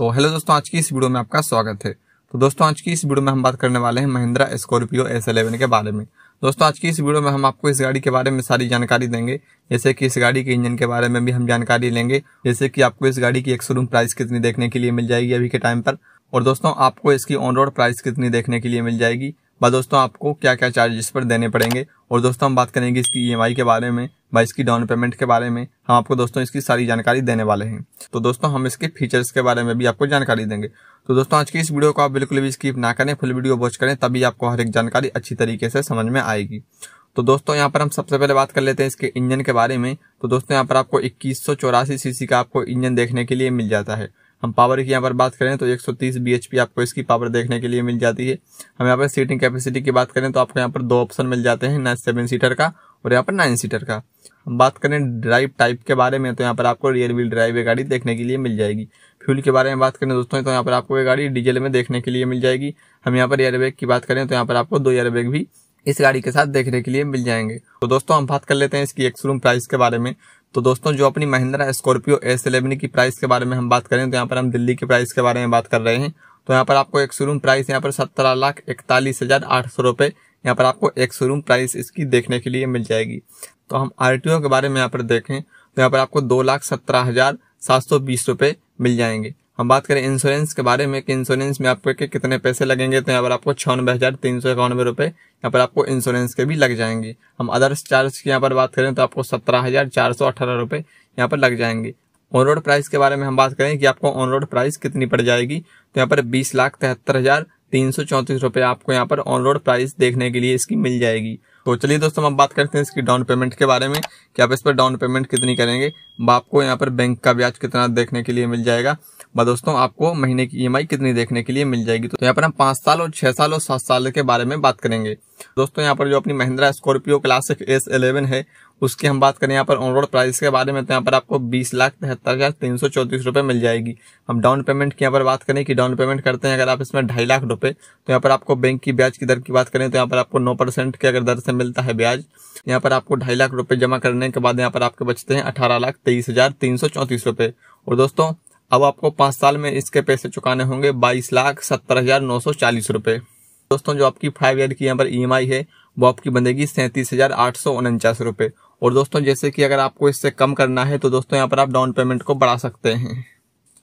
तो हेलो दोस्तों आज की इस वीडियो में आपका स्वागत है तो दोस्तों आज की इस वीडियो में हम बात करने वाले हैं महिंद्रा स्कॉर्पियो एस एलेवन के बारे में दोस्तों आज की इस वीडियो में हम आपको इस गाड़ी के बारे में सारी जानकारी देंगे जैसे कि इस गाड़ी के इंजन के बारे में भी हम जानकारी लेंगे जैसे कि आपको इस गाड़ी की एक शोरूम प्राइस कितनी देखने के लिए मिल जाएगी अभी के टाइम पर और दोस्तों आपको इसकी ऑन रोड प्राइस कितनी देखने के लिए मिल जाएगी बाद दोस्तों आपको क्या क्या चार्जेस पर देने पड़ेंगे और दोस्तों हम बात करेंगे इसकी ई के बारे में व इसकी डाउन पेमेंट के बारे में हम आपको दोस्तों इसकी सारी जानकारी देने वाले हैं तो दोस्तों हम इसके फीचर्स के बारे में भी आपको जानकारी देंगे तो दोस्तों आज की इस वीडियो को आप बिल्कुल भी स्किप ना करें फुल वीडियो वॉच करें तभी आपको हर एक जानकारी अच्छी तरीके से समझ में आएगी तो दोस्तों यहाँ पर हम सबसे पहले बात कर लेते हैं इसके इंजन के बारे में तो दोस्तों यहाँ पर आपको इक्कीस सौ चौरासी सीसी का आपको इंजन देखने के लिए मिल जाता है हम पावर की यहाँ पर बात करें तो 130 bhp आपको इसकी पावर देखने के लिए मिल जाती है हम यहाँ पर सीटिंग कैपेसिटी की बात करें तो आपको यहाँ पर दो ऑप्शन मिल जाते हैं ना सेवन सीटर का और यहाँ पर नाइन सीटर का हम बात करें ड्राइव टाइप के बारे में तो यहाँ पर आपको रियर व्हील ड्राइव ये गाड़ी देखने के लिए मिल जाएगी फ्यूल के बारे में बात करें दोस्तों तो यहाँ पर आपको ये गाड़ी डीजल में देखने के लिए मिल जाएगी हम यहाँ पर एयरबैग की बात करें तो यहाँ पर आपको दो एयरबैग भी इस गाड़ी के साथ देखने के लिए मिल जाएंगे तो दोस्तों हम बात कर लेते हैं इसकी एक्सरूम प्राइस के बारे में तो दोस्तों जो अपनी महिंद्रा स्कॉर्पियो एस एलेवन की प्राइस के बारे में हम बात करें तो यहाँ पर हम दिल्ली के प्राइस के बारे में बात कर रहे हैं तो यहाँ पर आपको एक शोरूम प्राइस यहाँ पर सत्रह लाख इकतालीस हजार आठ सौ रुपये यहाँ पर आपको एक शोरूम प्राइस इसकी देखने के लिए मिल जाएगी तो हम आर के बारे में यहाँ पर देखें तो यहाँ पर आपको दो लाख सत्रह हजार सात सौ बीस रुपये मिल जाएंगे हम बात करें इंश्योरेंस के बारे में कि इंश्योरेंस में आपको के कितने पैसे लगेंगे तो यहाँ पर आपको छियानवे हज़ार तीन सौ इक्यानवे रुपये यहाँ पर आपको इंश्योरेंस के भी लग जाएंगे हम अदर्स चार्ज की यहाँ पर बात करें तो आपको सत्रह हज़ार चार सौ अठारह रुपये यहाँ पर लग जाएंगे ऑन रोड प्राइस के बारे में हम बात करें कि आपको ऑन रोड प्राइस कितनी पड़ जाएगी तो यहाँ पर बीस लाख तिहत्तर हज़ार तीन सौ चौंतीस रुपये आपको यहाँ पर ऑन रोड प्राइस देखने के लिए इसकी मिल जाएगी तो चलिए दोस्तों हम बात करते हैं इसकी डाउन पेमेंट के बारे में कि आप इस पर डाउन पेमेंट कितनी करेंगे आपको यहाँ पर बैंक का ब्याज कितना देखने के लिए मिल जाएगा बस दोस्तों आपको महीने की ई कितनी देखने के लिए मिल जाएगी तो यहाँ पर हम पाँच साल और छह साल और सात साल के बारे में बात करेंगे दोस्तों यहाँ पर जो अपनी Mahindra Scorpio classic S eleven है उसकी हम बात करें यहाँ पर ऑन रोड प्राइस के बारे में तो यहाँ पर आपको बीस लाख तिहत्तर हज़ार तीन सौ चौंतीस रुपये मिल जाएगी हम डाउन पेमेंट की यहाँ पर बात करें कि डाउन पेमेंट करते हैं अगर आप इसमें ढाई लाख रुपए तो यहाँ पर आपको बैंक की ब्याज की दर की बात करें तो यहाँ पर आपको नौ परसेंट के अगर दर से मिलता है ब्याज यहाँ पर आपको ढाई लाख रुपये जमा करने के बाद यहाँ पर आपके बचते हैं अठारह लाख तेईस हज़ार तीन सौ चौंतीस रुपये और दोस्तों अब आपको पाँच साल में इसके पैसे चुकाने होंगे बाईस लाख सत्तर हज़ार नौ सौ चालीस रुपये दोस्तों जो आपकी फाइव ईयर की यहाँ पर ई e है वो आपकी बनेगी सैंतीस हज़ार आठ सौ उनचास रुपये और दोस्तों जैसे कि अगर आपको इससे कम करना है तो दोस्तों यहाँ पर आप डाउन पेमेंट को बढ़ा सकते हैं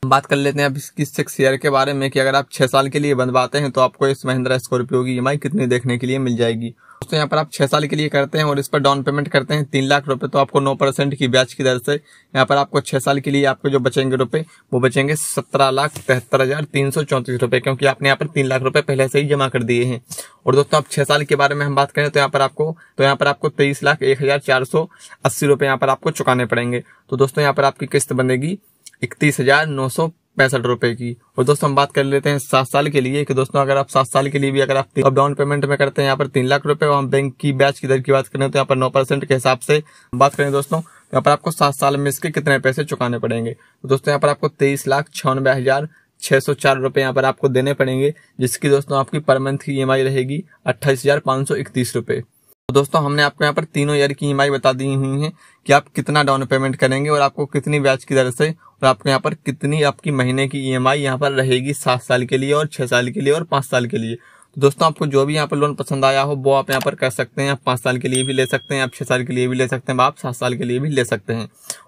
बात कर लेते हैं अब इसकी सिक्स ईयर के बारे में कि अगर आप छह साल के लिए बनवाते हैं तो आपको इस महिंद्रा स्कॉर्पियो की ई कितनी देखने के लिए मिल जाएगी दोस्तों यहाँ पर आप छह साल के लिए करते हैं और इस पर डाउन पेमेंट करते हैं तीन लाख रुपए तो आपको नौ परसेंट की ब्याज की दर से यहाँ पर आपको छह साल के लिए आपके जो बचेंगे रुपए वो बचेंगे सत्रह लाख तिहत्तर हजार तीन सौ चौंतीस रुपए क्योंकि आपने यहाँ पर तीन लाख रुपए पहले से ही जमा कर दिए हैं और दोस्तों आप छह साल के बारे में हम बात करें तो यहाँ पर आपको तो यहाँ पर आपको तेईस लाख एक हजार चार सौ अस्सी रुपए यहाँ पर आपको चुकाने पड़ेंगे तो दोस्तों यहाँ पर आपकी किस्त बनेगी इकतीस हजार नौ सौ पैंसठ रुपए की और दोस्तों हम बात कर लेते हैं सात साल के लिए कि दोस्तों अगर आप सात साल के लिए भी अगर आप अब डाउन पेमेंट में करते हैं यहाँ पर तीन लाख रुपए और हम बैंक की ब्याज की दर की बात करें तो यहाँ पर नौ परसेंट के हिसाब से बात करें दोस्तों तो यहाँ पर आपको सात साल में इसके कितने पैसे चुकाने पड़ेंगे तो दोस्तों यहाँ पर आपको तेईस लाख छियानबे हजार छह सौ चार रुपये यहाँ पर आपको देने पड़ेंगे जिसकी दोस्तों आपकी पर मंथ की ई e रहेगी अट्ठाईस हजार पाँच सौ इकतीस रुपए तो दोस्तों हमने आपको यहाँ पर तीनों ईयर की ई बता दी हुई है कि आप कितना डाउन पेमेंट करेंगे और आपको कितनी ब्याज की दर से और आपको यहाँ पर कितनी आपकी महीने की ई एम यहाँ पर रहेगी सात साल के लिए और छह साल के लिए और पाँच साल के लिए दोस्तों आपको जो भी यहाँ पर लोन पसंद आया हो वो आप यहाँ पर कर सकते हैं आप पाँच साल के लिए भी ले सकते हैं आप छः साल के लिए भी ले सकते हैं आप सात साल के लिए भी ले सकते हैं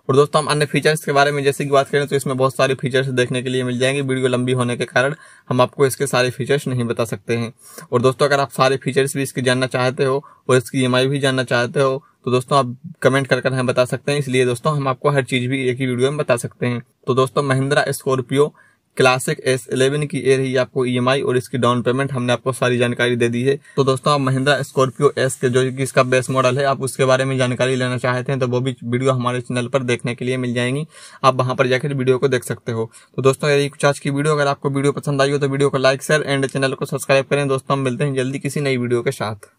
और दोस्तों हम अन्य फीचर्स के बारे में जैसे कि बात करें तो इसमें बहुत सारे फीचर्स देखने के लिए मिल जाएंगे वीडियो लंबी होने के कारण हम आपको इसके सारे फीचर्स नहीं बता सकते हैं और दोस्तों अगर आप सारे फीचर्स भी इसके जानना चाहते हो और इसकी ई भी जानना चाहते हो तो दोस्तों आप कमेंट कर कर हमें बता सकते हैं इसलिए दोस्तों हम आपको हर चीज़ भी एक ही वीडियो में बता सकते हैं तो दोस्तों Mahindra Scorpio classic S eleven की ये रही आपको ई e और इसकी डाउन पेमेंट हमने आपको सारी जानकारी दे दी है तो दोस्तों आप महिंद्रा स्कॉर्पियो एस के जो कि इसका बेस्ट मॉडल है आप उसके बारे में जानकारी लेना चाहते हैं तो वो भी वीडियो हमारे चैनल पर देखने के लिए मिल जाएंगी आप वहाँ पर जाकर वीडियो को देख सकते हो तो दोस्तों यही कुछ आज की वीडियो अगर आपको वीडियो पसंद आई हो तो वीडियो को लाइक शेयर एंड चैनल को सब्सक्राइब करें दोस्तों हम मिलते हैं जल्दी किसी नई वीडियो के साथ